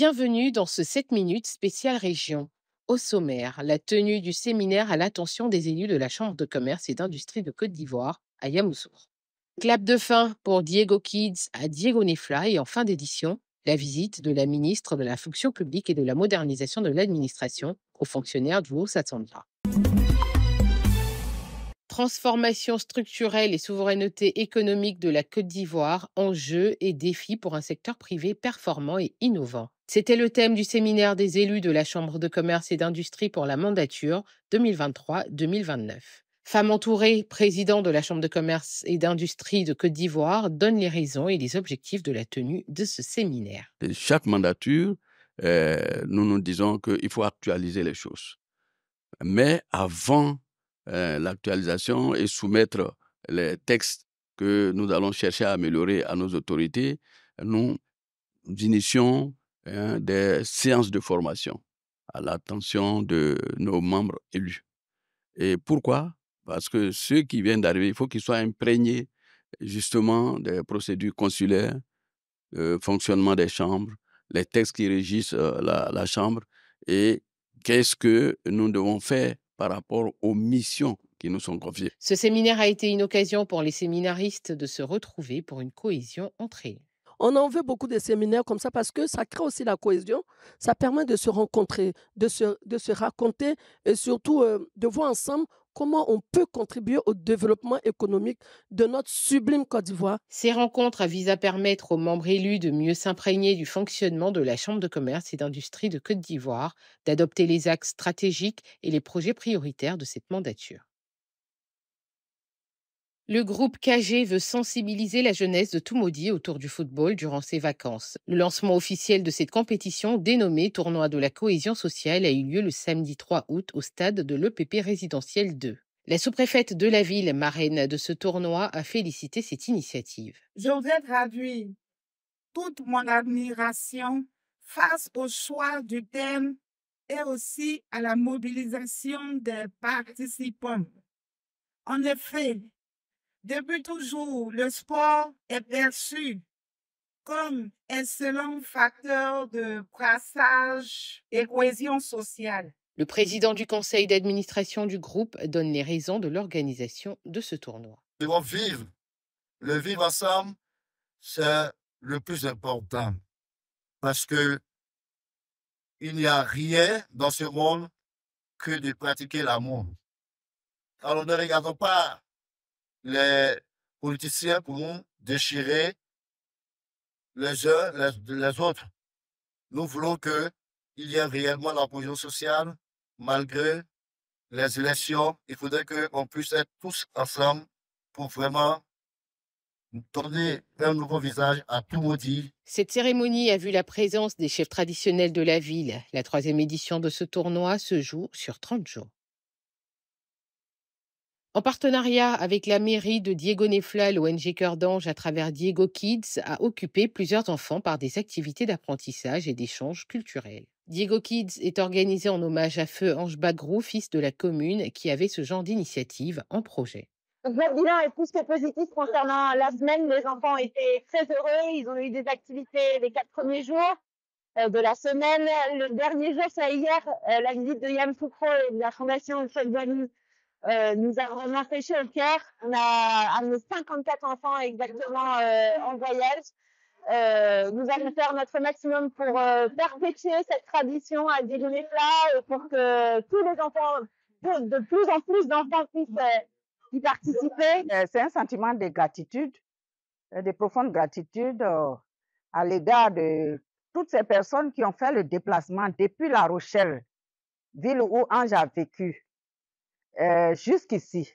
Bienvenue dans ce 7 minutes spécial région. Au sommaire, la tenue du séminaire à l'attention des élus de la Chambre de commerce et d'industrie de Côte d'Ivoire à Yamoussoukro. Clap de fin pour Diego Kids à Diego Nefla et en fin d'édition, la visite de la ministre de la fonction publique et de la modernisation de l'administration aux fonctionnaires du Haut-Satsandra transformation structurelle et souveraineté économique de la Côte d'Ivoire, enjeux et défis pour un secteur privé performant et innovant. C'était le thème du séminaire des élus de la Chambre de commerce et d'industrie pour la mandature 2023-2029. Femme entourée, président de la Chambre de commerce et d'industrie de Côte d'Ivoire, donne les raisons et les objectifs de la tenue de ce séminaire. Chaque mandature, euh, nous nous disons qu'il faut actualiser les choses. Mais avant euh, l'actualisation et soumettre les textes que nous allons chercher à améliorer à nos autorités, nous initions hein, des séances de formation à l'attention de nos membres élus. Et pourquoi Parce que ceux qui viennent d'arriver, il faut qu'ils soient imprégnés justement des procédures consulaires, le fonctionnement des chambres, les textes qui régissent euh, la chambre et qu'est-ce que nous devons faire par rapport aux missions qui nous sont confiées. Ce séminaire a été une occasion pour les séminaristes de se retrouver pour une cohésion entre eux. On en veut beaucoup de séminaires comme ça parce que ça crée aussi la cohésion, ça permet de se rencontrer, de se, de se raconter et surtout euh, de voir ensemble comment on peut contribuer au développement économique de notre sublime Côte d'Ivoire. Ces rencontres visent à permettre aux membres élus de mieux s'imprégner du fonctionnement de la Chambre de commerce et d'industrie de Côte d'Ivoire, d'adopter les axes stratégiques et les projets prioritaires de cette mandature. Le groupe KG veut sensibiliser la jeunesse de tout maudit autour du football durant ses vacances. Le lancement officiel de cette compétition, dénommée Tournoi de la cohésion sociale, a eu lieu le samedi 3 août au stade de l'EPP résidentiel 2. La sous-préfète de la ville, marraine de ce tournoi, a félicité cette initiative. Je voudrais traduire toute mon admiration face au choix du thème et aussi à la mobilisation des participants. En effet, depuis toujours, le sport est perçu comme un excellent facteur de brassage et cohésion sociale. Le président du conseil d'administration du groupe donne les raisons de l'organisation de ce tournoi. Le vivre ensemble, c'est le plus important. Parce que il n'y a rien dans ce monde que de pratiquer l'amour. Alors ne regardons pas les politiciens pourront déchirer les uns les, autres. Nous voulons qu'il y ait réellement la sociale malgré les élections. Il faudrait qu'on puisse être tous ensemble pour vraiment donner un nouveau visage à tout maudit. Cette cérémonie a vu la présence des chefs traditionnels de la ville. La troisième édition de ce tournoi se joue sur 30 jours. En partenariat avec la mairie de Diego Nefla, l'ONG Cœur d'Ange à travers Diego Kids a occupé plusieurs enfants par des activités d'apprentissage et d'échanges culturels. Diego Kids est organisé en hommage à Feu Ange Bagrou, fils de la commune, qui avait ce genre d'initiative en projet. Donc, bilan est plus que positif concernant la semaine. Les enfants étaient très heureux. Ils ont eu des activités les quatre premiers jours euh, de la semaine. Le dernier jour, c'est hier, euh, la visite de Yann Foucault et de la Fondation Sol euh, nous avons marché le cœur. On a 54 enfants exactement euh, en voyage. Euh, nous allons faire notre maximum pour perpétuer euh, cette tradition à Dijonès là pour que tous les enfants, de, plus en plus d'enfants puissent y participer. C'est un sentiment de gratitude, de profonde gratitude à l'égard de toutes ces personnes qui ont fait le déplacement depuis La Rochelle, ville où Ange a vécu euh, jusqu'ici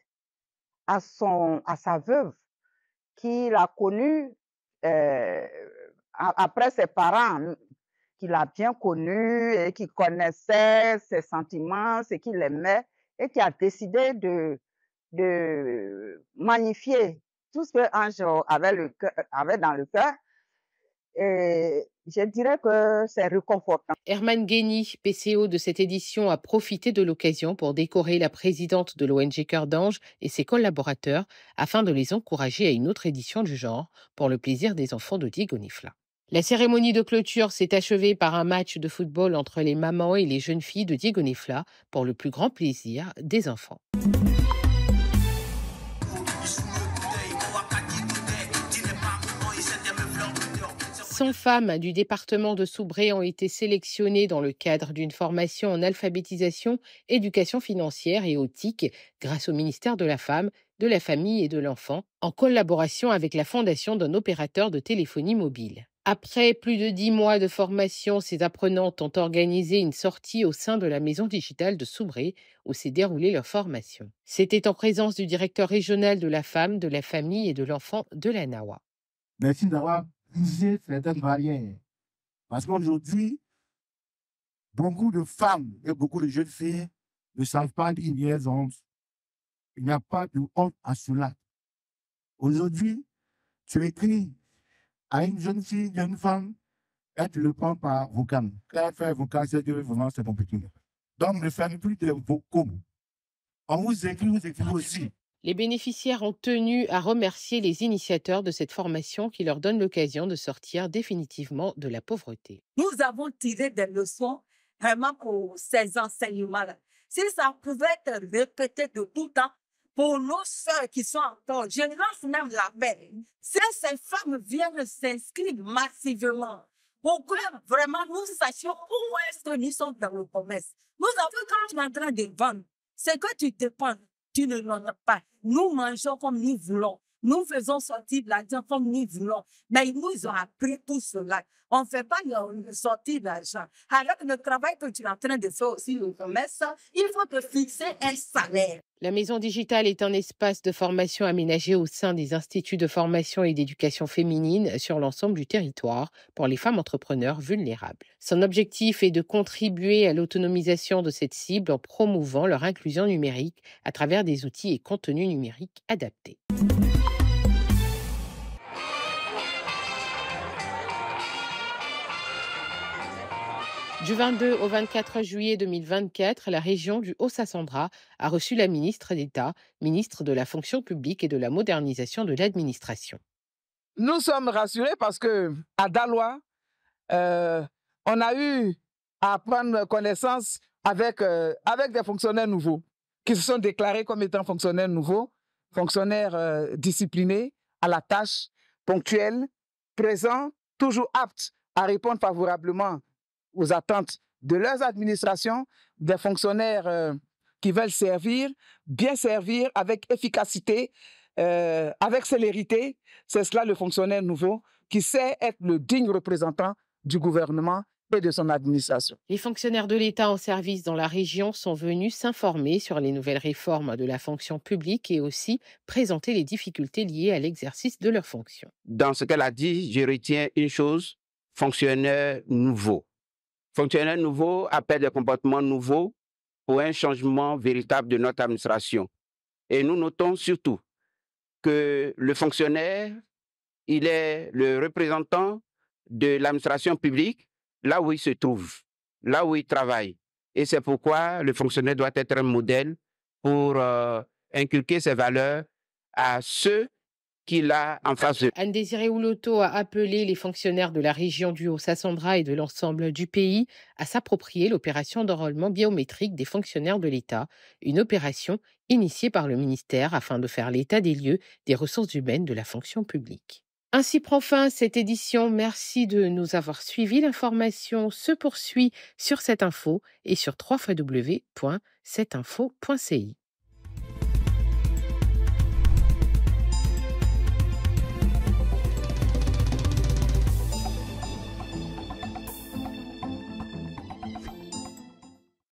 à, son, à sa veuve qui l'a connue euh, après ses parents, qu'il a bien connu et qui connaissait ses sentiments, ce qu'il aimait, et qui a décidé de, de magnifier tout ce que Ange avait, le dans le cœur. Je dirais que c'est réconfortant. Herman Guény, PCO de cette édition, a profité de l'occasion pour décorer la présidente de l'ONG Cœur d'Ange et ses collaborateurs afin de les encourager à une autre édition du genre pour le plaisir des enfants de Digonifla. La cérémonie de clôture s'est achevée par un match de football entre les mamans et les jeunes filles de Diégonifla, pour le plus grand plaisir des enfants. 100 femmes du département de Soubré ont été sélectionnées dans le cadre d'une formation en alphabétisation, éducation financière et éthique grâce au ministère de la Femme, de la Famille et de l'Enfant, en collaboration avec la fondation d'un opérateur de téléphonie mobile. Après plus de dix mois de formation, ces apprenantes ont organisé une sortie au sein de la maison digitale de Soubré où s'est déroulée leur formation. C'était en présence du directeur régional de la femme, de la famille et de l'enfant de la Nawa. Merci Nawa briser certaines barrières. Parce qu'aujourd'hui, beaucoup de femmes et beaucoup de jeunes filles ne savent pas dire les hommes. Il n'y a pas de honte à cela. Aujourd'hui, tu écris à une jeune fille, une femme, elle tu le prends par vocal. Quand fait vocal, c'est vraiment c'est compliqué. Donc, ne fermez plus de vocaux. On vous écrit, vous écrivez aussi. Les bénéficiaires ont tenu à remercier les initiateurs de cette formation qui leur donne l'occasion de sortir définitivement de la pauvreté. Nous avons tiré des leçons vraiment pour ces enseignements Si ça pouvait être répété de tout temps, pour nos soeurs qui sont encore, je lance même la Si ces femmes viennent s'inscrire massivement, pour que vraiment nous sachions où est-ce que nous sommes dans le commerce. Nous avons, quand tu es en train de vendre, c'est que tu dépenses tu ne l'honores pas. Nous mangeons comme nous voulons. Nous faisons sortir de l'argent comme nous voulons. Mais ils nous ont appris tout cela. On ne fait pas sortir l'argent. Alors, que le travail que tu es en train de faire aussi au commerce, il faut te fixer un salaire. La Maison Digitale est un espace de formation aménagé au sein des instituts de formation et d'éducation féminine sur l'ensemble du territoire pour les femmes entrepreneurs vulnérables. Son objectif est de contribuer à l'autonomisation de cette cible en promouvant leur inclusion numérique à travers des outils et contenus numériques adaptés. Du 22 au 24 juillet 2024, la région du Haut-Sassandra a reçu la ministre d'État, ministre de la fonction publique et de la modernisation de l'administration. Nous sommes rassurés parce que à euh, on a eu à prendre connaissance avec, euh, avec des fonctionnaires nouveaux qui se sont déclarés comme étant fonctionnaires nouveaux, fonctionnaires euh, disciplinés, à la tâche, ponctuels, présents, toujours aptes à répondre favorablement aux attentes de leurs administrations, des fonctionnaires euh, qui veulent servir, bien servir avec efficacité, euh, avec célérité. C'est cela le fonctionnaire nouveau qui sait être le digne représentant du gouvernement et de son administration. Les fonctionnaires de l'État en service dans la région sont venus s'informer sur les nouvelles réformes de la fonction publique et aussi présenter les difficultés liées à l'exercice de leurs fonctions. Dans ce qu'elle a dit, je retiens une chose, fonctionnaire nouveau nouveau nouveau appellent des comportements nouveaux pour un changement véritable de notre administration. Et nous notons surtout que le fonctionnaire, il est le représentant de l'administration publique là où il se trouve, là où il travaille. Et c'est pourquoi le fonctionnaire doit être un modèle pour euh, inculquer ses valeurs à ceux qu'il a en ah, face Anne-Désirée Ouloto a appelé les fonctionnaires de la région du Haut-Sassandra et de l'ensemble du pays à s'approprier l'opération d'enrôlement biométrique des fonctionnaires de l'État, une opération initiée par le ministère afin de faire l'état des lieux des ressources humaines de la fonction publique. Ainsi prend fin cette édition. Merci de nous avoir suivis. L'information se poursuit sur cette info et sur www.cetinfo.ci.